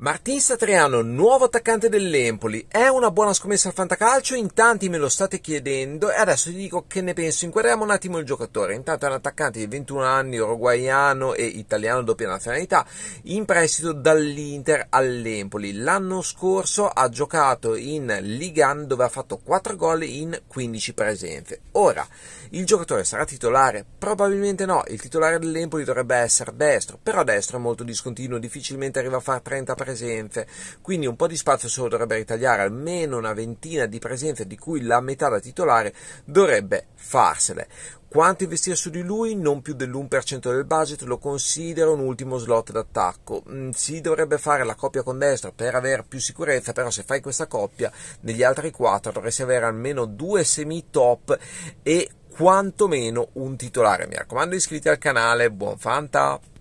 Martin Satriano, nuovo attaccante dell'Empoli, è una buona scommessa al fantacalcio? In tanti me lo state chiedendo e adesso ti dico che ne penso. Inquadriamo un attimo il giocatore. Intanto è un attaccante di 21 anni, uruguaiano e italiano doppia nazionalità, in prestito dall'Inter all'Empoli. L'anno scorso ha giocato in Ligan dove ha fatto 4 gol in 15 presenze. Ora, il giocatore sarà titolare? Probabilmente no. Il titolare dell'Empoli dovrebbe essere destro, però destro è molto discontinuo, difficilmente arriva a fare 30 presenze presenze, quindi un po' di spazio solo dovrebbe ritagliare, almeno una ventina di presenze di cui la metà da titolare dovrebbe farsele. Quanto investire su di lui? Non più dell'1% del budget, lo considero un ultimo slot d'attacco. Mm, si dovrebbe fare la coppia con destro per avere più sicurezza, però se fai questa coppia, negli altri 4 dovresti avere almeno due semi top e quantomeno un titolare. Mi raccomando iscriviti al canale, buon fanta!